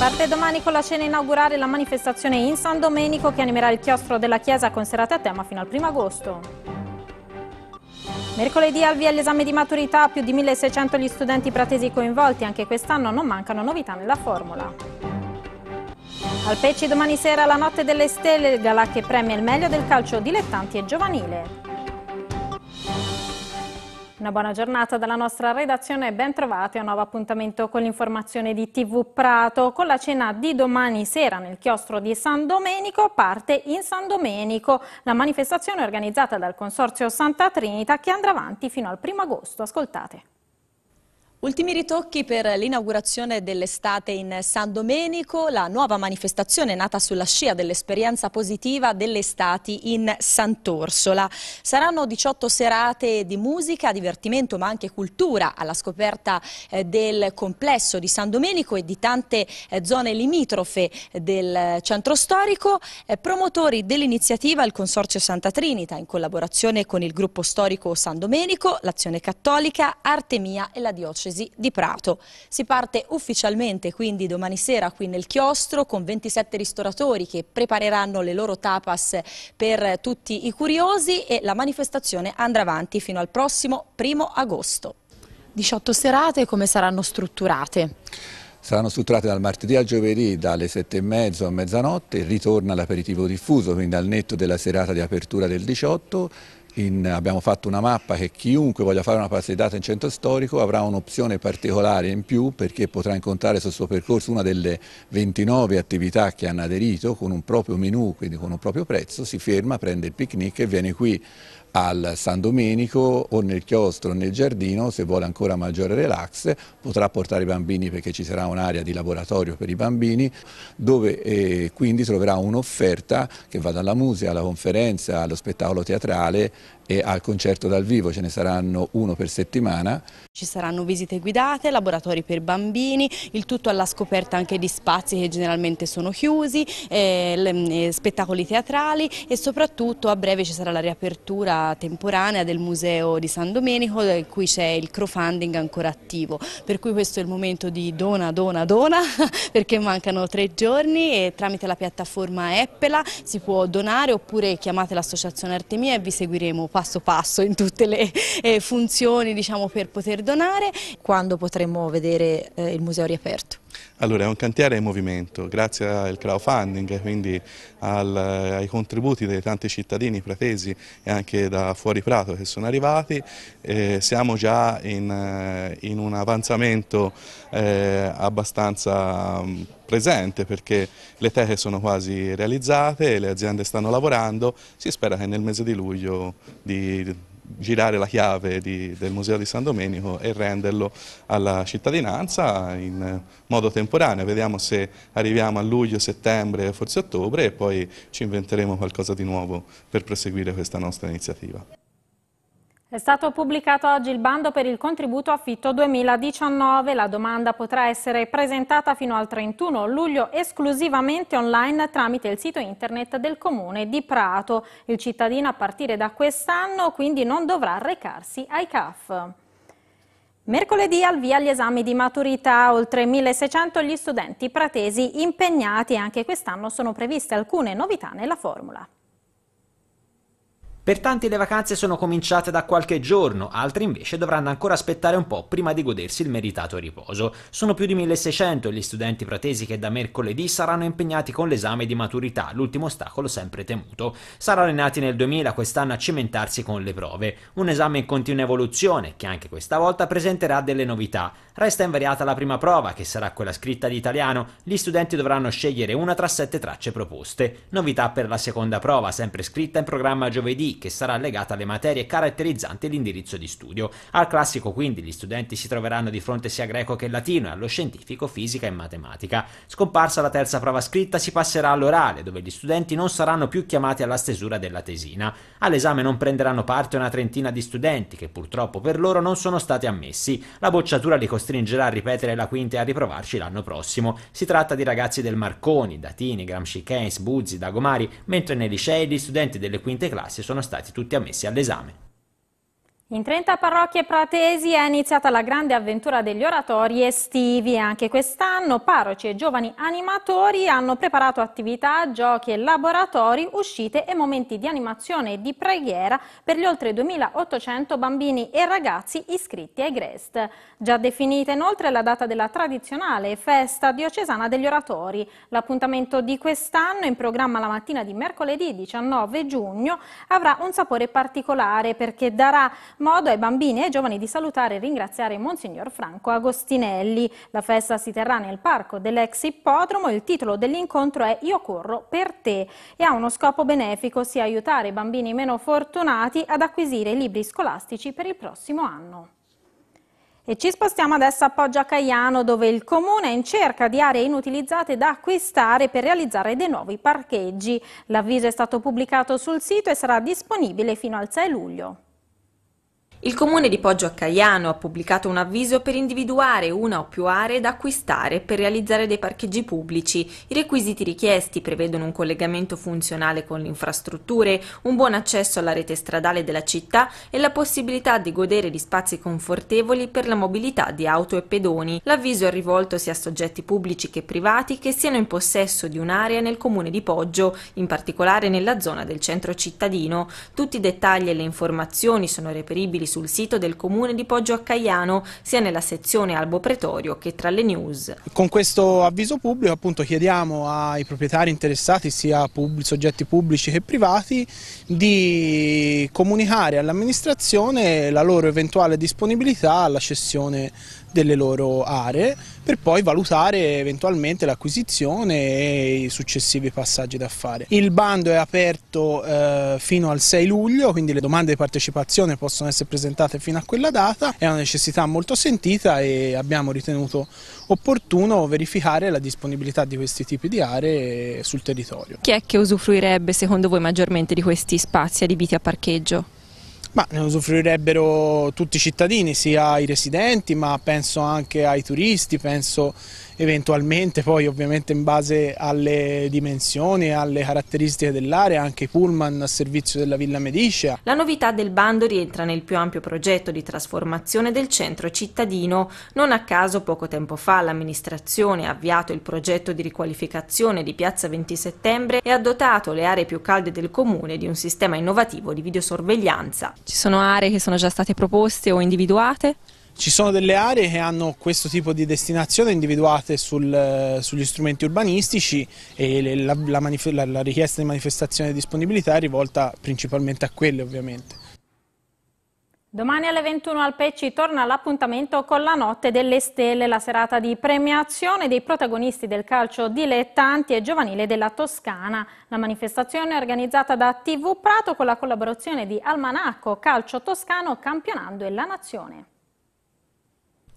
Parte domani con la scena inaugurale la manifestazione in San Domenico che animerà il chiostro della chiesa con serate a tema fino al 1 agosto. Mercoledì al via l'esame di maturità, più di 1600 gli studenti pratesi coinvolti, anche quest'anno non mancano novità nella formula. Al Pecci domani sera la notte delle stelle, il galà che premia il meglio del calcio dilettanti e giovanile. Una buona giornata dalla nostra redazione e ben trovati a un nuovo appuntamento con l'informazione di TV Prato. Con la cena di domani sera nel chiostro di San Domenico parte in San Domenico la manifestazione organizzata dal Consorzio Santa Trinita che andrà avanti fino al primo agosto. Ascoltate. Ultimi ritocchi per l'inaugurazione dell'estate in San Domenico, la nuova manifestazione nata sulla scia dell'esperienza positiva delle estati in Sant'Orsola. Saranno 18 serate di musica, divertimento ma anche cultura alla scoperta eh, del complesso di San Domenico e di tante eh, zone limitrofe eh, del centro storico. promotori dell'iniziativa il Consorzio Santa Trinita in collaborazione con il gruppo storico San Domenico, l'Azione Cattolica, Artemia e la Diocesi diocesi di Prato. Si parte ufficialmente quindi domani sera qui nel chiostro con 27 ristoratori che prepareranno le loro tapas per tutti i curiosi e la manifestazione andrà avanti fino al prossimo primo agosto. 18 serate come saranno strutturate? Saranno strutturate dal martedì al giovedì dalle sette e mezzo a mezzanotte, ritorna l'aperitivo diffuso, quindi al netto della serata di apertura del 18, in, abbiamo fatto una mappa che chiunque voglia fare una passeggiata in centro storico avrà un'opzione particolare in più perché potrà incontrare sul suo percorso una delle 29 attività che hanno aderito con un proprio menu, quindi con un proprio prezzo, si ferma, prende il picnic e viene qui al San Domenico o nel chiostro o nel giardino, se vuole ancora maggiore relax, potrà portare i bambini perché ci sarà un'area di laboratorio per i bambini dove eh, quindi troverà un'offerta che va dalla musica alla conferenza, allo spettacolo teatrale e al concerto dal vivo ce ne saranno uno per settimana. Ci saranno visite guidate, laboratori per bambini, il tutto alla scoperta anche di spazi che generalmente sono chiusi, eh, mm, eh spettacoli teatrali e soprattutto a breve ci sarà la riapertura temporanea del Museo di San Domenico in cui c'è il crowdfunding ancora attivo, per cui questo è il momento di dona, dona, dona perché mancano tre giorni e tramite la piattaforma Eppela si può donare oppure chiamate l'associazione Artemia e vi seguiremo passo passo in tutte le eh, funzioni diciamo, per poter donare. Quando potremo vedere eh, il museo riaperto? Allora, è un cantiere in movimento, grazie al crowdfunding, quindi al, ai contributi dei tanti cittadini pratesi e anche da fuori Prato che sono arrivati, eh, siamo già in, eh, in un avanzamento eh, abbastanza mm, presente perché le teche sono quasi realizzate, le aziende stanno lavorando, si spera che nel mese di luglio di girare la chiave di, del Museo di San Domenico e renderlo alla cittadinanza in modo temporaneo. Vediamo se arriviamo a luglio, settembre, forse ottobre e poi ci inventeremo qualcosa di nuovo per proseguire questa nostra iniziativa. È stato pubblicato oggi il bando per il contributo affitto 2019. La domanda potrà essere presentata fino al 31 luglio esclusivamente online tramite il sito internet del comune di Prato. Il cittadino a partire da quest'anno quindi non dovrà recarsi ai CAF. Mercoledì al via gli esami di maturità, oltre 1600 gli studenti pratesi impegnati. Anche quest'anno sono previste alcune novità nella formula. Per tanti le vacanze sono cominciate da qualche giorno, altri invece dovranno ancora aspettare un po' prima di godersi il meritato riposo. Sono più di 1600 gli studenti pratesi che da mercoledì saranno impegnati con l'esame di maturità, l'ultimo ostacolo sempre temuto. Saranno nati nel 2000 quest'anno a cimentarsi con le prove, un esame in continua evoluzione che anche questa volta presenterà delle novità. Resta invariata la prima prova, che sarà quella scritta di italiano, gli studenti dovranno scegliere una tra sette tracce proposte. Novità per la seconda prova, sempre scritta in programma giovedì, che sarà legata alle materie caratterizzanti l'indirizzo di studio. Al classico quindi gli studenti si troveranno di fronte sia greco che latino e allo scientifico fisica e matematica. Scomparsa la terza prova scritta si passerà all'orale dove gli studenti non saranno più chiamati alla stesura della tesina. All'esame non prenderanno parte una trentina di studenti che purtroppo per loro non sono stati ammessi. La bocciatura li costringerà a ripetere la quinta e a riprovarci l'anno prossimo. Si tratta di ragazzi del Marconi, Datini, Gramsci Keynes, Buzzi, Dagomari, mentre nei licei gli studenti delle quinte classi sono stati tutti ammessi all'esame. In 30 parrocchie pratesi è iniziata la grande avventura degli oratori estivi. Anche quest'anno parroci e giovani animatori hanno preparato attività, giochi e laboratori, uscite e momenti di animazione e di preghiera per gli oltre 2800 bambini e ragazzi iscritti ai GREST. Già definita inoltre la data della tradizionale festa diocesana degli oratori. L'appuntamento di quest'anno, in programma la mattina di mercoledì 19 giugno, avrà un sapore particolare perché darà modo ai bambini e ai giovani di salutare e ringraziare Monsignor Franco Agostinelli. La festa si terrà nel parco dell'ex ippodromo, il titolo dell'incontro è Io corro per te e ha uno scopo benefico, sia aiutare i bambini meno fortunati ad acquisire libri scolastici per il prossimo anno. E ci spostiamo adesso a Poggia Caiano dove il comune è in cerca di aree inutilizzate da acquistare per realizzare dei nuovi parcheggi. L'avviso è stato pubblicato sul sito e sarà disponibile fino al 6 luglio. Il comune di Poggio a Caiano ha pubblicato un avviso per individuare una o più aree da acquistare per realizzare dei parcheggi pubblici. I requisiti richiesti prevedono un collegamento funzionale con le infrastrutture, un buon accesso alla rete stradale della città e la possibilità di godere di spazi confortevoli per la mobilità di auto e pedoni. L'avviso è rivolto sia a soggetti pubblici che privati che siano in possesso di un'area nel comune di Poggio, in particolare nella zona del centro cittadino. Tutti i dettagli e le informazioni sono reperibili sul sito del comune di Poggio a Caiano, sia nella sezione Albo Pretorio che tra le news. Con questo avviso pubblico appunto chiediamo ai proprietari interessati, sia pubblic soggetti pubblici che privati, di comunicare all'amministrazione la loro eventuale disponibilità alla cessione delle loro aree per poi valutare eventualmente l'acquisizione e i successivi passaggi da fare. Il bando è aperto eh, fino al 6 luglio, quindi le domande di partecipazione possono essere presentate presentate fino a quella data, è una necessità molto sentita e abbiamo ritenuto opportuno verificare la disponibilità di questi tipi di aree sul territorio. Chi è che usufruirebbe secondo voi maggiormente di questi spazi adibiti a parcheggio? Ma ne usufruirebbero tutti i cittadini, sia i residenti, ma penso anche ai turisti, penso eventualmente poi ovviamente in base alle dimensioni e alle caratteristiche dell'area anche i pullman a servizio della Villa Medicea. La novità del bando rientra nel più ampio progetto di trasformazione del centro cittadino. Non a caso poco tempo fa l'amministrazione ha avviato il progetto di riqualificazione di Piazza 20 Settembre e ha dotato le aree più calde del comune di un sistema innovativo di videosorveglianza. Ci sono aree che sono già state proposte o individuate? Ci sono delle aree che hanno questo tipo di destinazione individuate sul, eh, sugli strumenti urbanistici e le, la, la, la richiesta di manifestazione di disponibilità è rivolta principalmente a quelle ovviamente. Domani alle 21 al Pecci torna l'appuntamento con la Notte delle Stelle, la serata di premiazione dei protagonisti del calcio dilettanti e giovanile della Toscana. La manifestazione è organizzata da TV Prato con la collaborazione di Almanacco, Calcio Toscano, Campionando e La Nazione.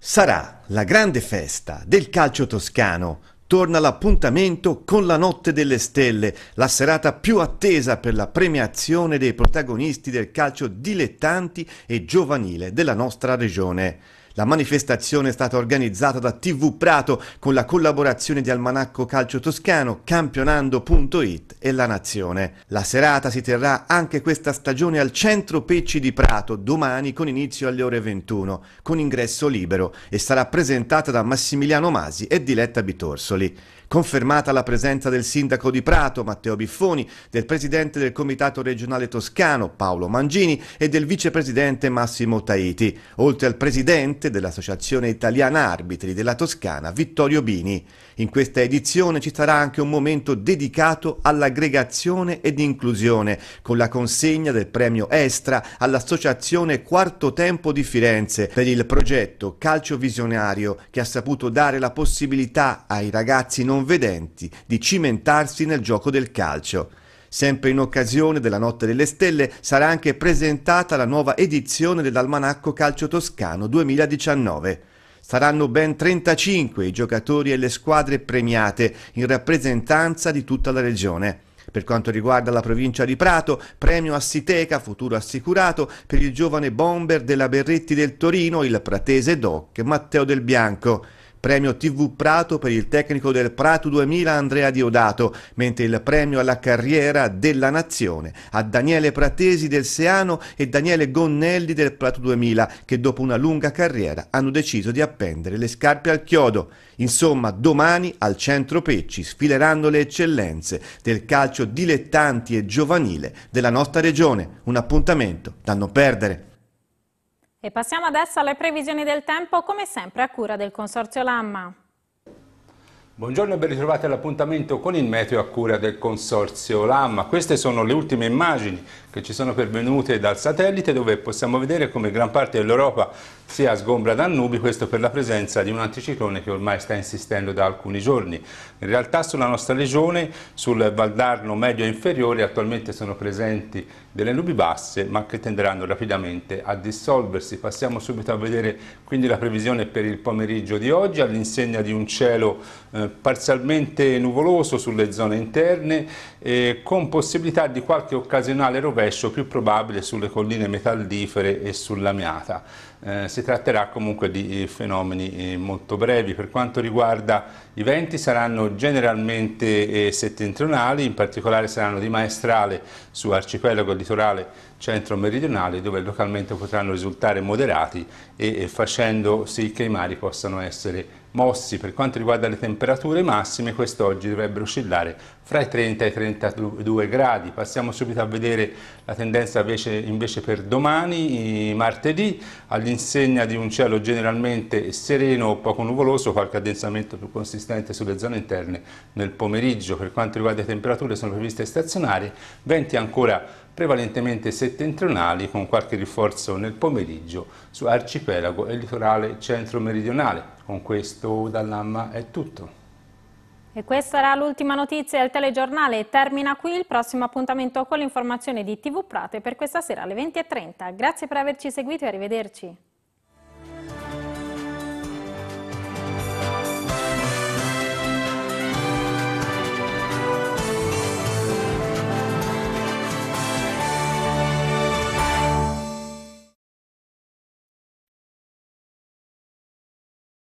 Sarà la grande festa del calcio toscano. Torna l'appuntamento con la Notte delle Stelle, la serata più attesa per la premiazione dei protagonisti del calcio dilettanti e giovanile della nostra regione. La manifestazione è stata organizzata da TV Prato con la collaborazione di Almanacco Calcio Toscano, Campionando.it e La Nazione. La serata si terrà anche questa stagione al Centro Pecci di Prato, domani con inizio alle ore 21, con ingresso libero e sarà presentata da Massimiliano Masi e Diletta Bitorsoli. Confermata la presenza del sindaco di Prato, Matteo Biffoni, del presidente del Comitato regionale toscano, Paolo Mangini, e del vicepresidente Massimo Taiti, oltre al presidente presidente dell'Associazione Italiana Arbitri della Toscana, Vittorio Bini. In questa edizione ci sarà anche un momento dedicato all'aggregazione ed inclusione, con la consegna del premio Estra all'Associazione Quarto Tempo di Firenze per il progetto Calcio Visionario che ha saputo dare la possibilità ai ragazzi non vedenti di cimentarsi nel gioco del calcio. Sempre in occasione della Notte delle Stelle sarà anche presentata la nuova edizione dell'Almanacco Calcio Toscano 2019. Saranno ben 35 i giocatori e le squadre premiate in rappresentanza di tutta la regione. Per quanto riguarda la provincia di Prato, premio Assiteca, futuro assicurato, per il giovane bomber della Berretti del Torino, il pratese doc Matteo Del Bianco premio TV Prato per il tecnico del Prato 2000 Andrea Diodato, mentre il premio alla carriera della nazione a Daniele Pratesi del Seano e Daniele Gonnelli del Prato 2000 che dopo una lunga carriera hanno deciso di appendere le scarpe al chiodo. Insomma, domani al centro Pecci sfileranno le eccellenze del calcio dilettanti e giovanile della nostra regione. Un appuntamento da non perdere. E passiamo adesso alle previsioni del tempo, come sempre a cura del Consorzio Lamma. Buongiorno e ben ritrovati all'appuntamento con il meteo a cura del Consorzio Lamma. Queste sono le ultime immagini che ci sono pervenute dal satellite dove possiamo vedere come gran parte dell'Europa sia sgombra da nubi, questo per la presenza di un anticiclone che ormai sta insistendo da alcuni giorni. In realtà sulla nostra regione, sul Valdarno medio e inferiore, attualmente sono presenti delle nubi basse, ma che tenderanno rapidamente a dissolversi. Passiamo subito a vedere quindi la previsione per il pomeriggio di oggi, all'insegna di un cielo eh, parzialmente nuvoloso sulle zone interne, eh, con possibilità di qualche occasionale rovescio più probabile sulle colline metallifere e sull'amiata. Eh, si tratterà comunque di eh, fenomeni eh, molto brevi. Per quanto riguarda i venti saranno generalmente settentrionali, in particolare saranno di maestrale su arcipelago litorale centro-meridionale dove localmente potranno risultare moderati e facendo sì che i mari possano essere mossi per quanto riguarda le temperature massime, quest'oggi dovrebbero oscillare fra i 30 e i 32 gradi. Passiamo subito a vedere la tendenza invece, invece per domani, martedì, all'insegna di un cielo generalmente sereno o poco nuvoloso, qualche addensamento più consistente sulle zone interne nel pomeriggio. Per quanto riguarda le temperature sono previste stazionarie, venti ancora prevalentemente settentrionali con qualche rinforzo nel pomeriggio su arcipelago e litorale centro-meridionale. Con questo Dallamma è tutto. E questa era l'ultima notizia del telegiornale. Termina qui il prossimo appuntamento con l'informazione di TV Prate per questa sera alle 20.30. Grazie per averci seguito e arrivederci.